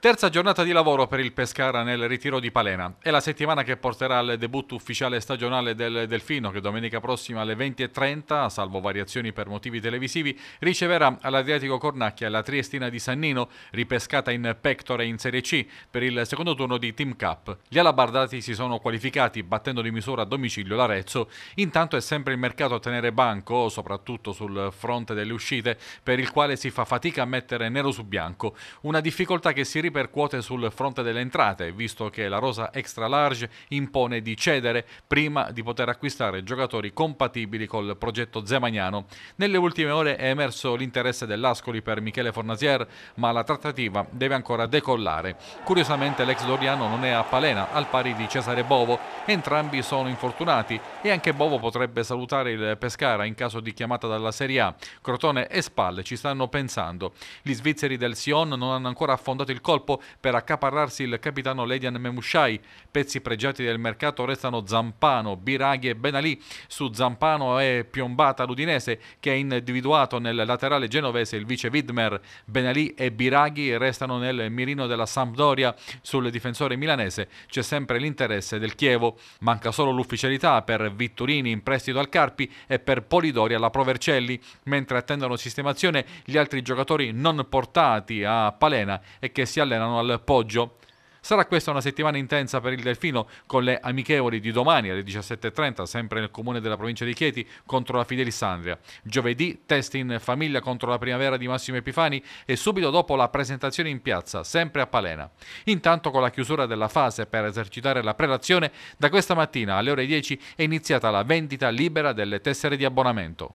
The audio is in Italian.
Terza giornata di lavoro per il Pescara nel ritiro di Palena. È la settimana che porterà al debutto ufficiale stagionale del Delfino che domenica prossima alle 20.30, salvo variazioni per motivi televisivi, riceverà all'Adriatico Cornacchia la Triestina di Sannino, ripescata in pectore in Serie C per il secondo turno di Team Cup. Gli alabardati si sono qualificati battendo di misura a domicilio l'Arezzo. Intanto è sempre il mercato a tenere banco, soprattutto sul fronte delle uscite, per il quale si fa fatica a mettere nero su bianco. Una difficoltà che si ripete ripercuote sul fronte delle entrate, visto che la rosa extra large impone di cedere prima di poter acquistare giocatori compatibili col progetto Zemagnano. Nelle ultime ore è emerso l'interesse dell'Ascoli per Michele Fornasier, ma la trattativa deve ancora decollare. Curiosamente l'ex Doriano non è a Palena, al pari di Cesare Bovo, entrambi sono infortunati e anche Bovo potrebbe salutare il Pescara in caso di chiamata dalla Serie A. Crotone e Spalle ci stanno pensando. Gli svizzeri del Sion non hanno ancora affondato il colpo colpo per accaparrarsi il capitano Ledian Memushai. Pezzi pregiati del mercato restano Zampano, Biraghi e Benalì. Su Zampano è piombata l'Udinese che ha individuato nel laterale genovese il vice Widmer. Benalì e Biraghi restano nel mirino della Sampdoria. Sul difensore milanese c'è sempre l'interesse del Chievo. Manca solo l'ufficialità per Vittorini in prestito al Carpi e per Polidori alla Provercelli. Mentre attendono sistemazione gli altri giocatori non portati a Palena e che si allenano allenano al Poggio. Sarà questa una settimana intensa per il Delfino con le amichevoli di domani alle 17.30 sempre nel comune della provincia di Chieti contro la Fidelissandria. Giovedì test in famiglia contro la primavera di Massimo Epifani e subito dopo la presentazione in piazza sempre a Palena. Intanto con la chiusura della fase per esercitare la prelazione da questa mattina alle ore 10 è iniziata la vendita libera delle tessere di abbonamento.